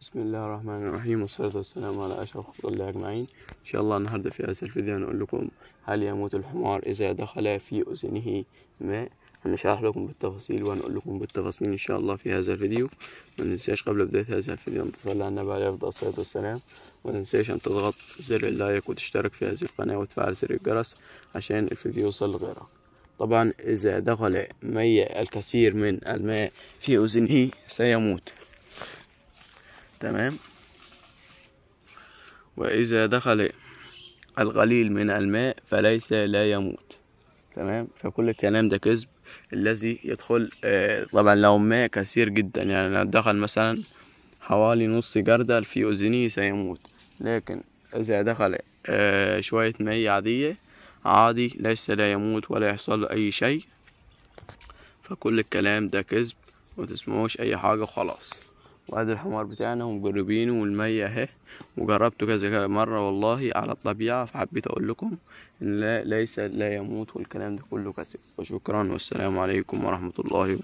بسم الله الرحمن الرحيم والصلاة والسلام على أشرف خلق الله أجمعين إن شاء الله النهاردة في هذا الفيديو هنقول لكم هل يموت الحمار إذا دخل في أذنه ماء هنشرح لكم بالتفاصيل وهنقول لكم بالتفاصيل إن شاء الله في هذا الفيديو ما ننساش قبل بداية هذا الفيديو أن تصلي على النبي عليه الصلاة والسلام ما ننساش أن تضغط زر اللايك وتشترك في هذه القناة وتفعل زر الجرس عشان الفيديو يوصل لغيرك طبعا إذا دخل مي الكثير من الماء في أذنه سيموت تمام وإذا دخل القليل من الماء فليس لا يموت تمام فكل الكلام ده كذب الذي يدخل آه، طبعا لو ماء كثير جدا يعني لو دخل مثلا حوالي نص جردل في أذنه سيموت لكن إذا دخل آه، شوية ماء عادية عادي ليس لا يموت ولا يحصل أي شيء فكل الكلام ده كذب وتسمعوش أي حاجة وخلاص وهذا الحمار بتاعنا ومجربينه والمية اهي وجربته كذا مرة والله على الطبيعة فحبيت اقول لكم ان لا ليس لا يموت والكلام ده كله كذب وشكرا والسلام عليكم ورحمة الله وبركاته